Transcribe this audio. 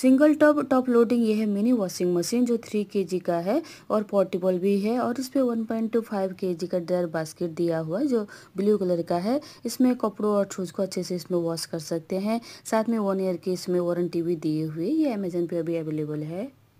single top top loading ये है mini washing machine जो थ्री के जी का है और पोर्टेबल भी है और इस पर वन पॉइंट टू फाइव के जी का ड्रायर बास्केट दिया हुआ है जो ब्लू कलर का है इसमें कपड़ों और शूज़ को अच्छे से इसमें वॉश कर सकते हैं साथ में वन ईयर की इसमें वारंटी भी दिए हुए ये अमेजन पे अभी अवेलेबल है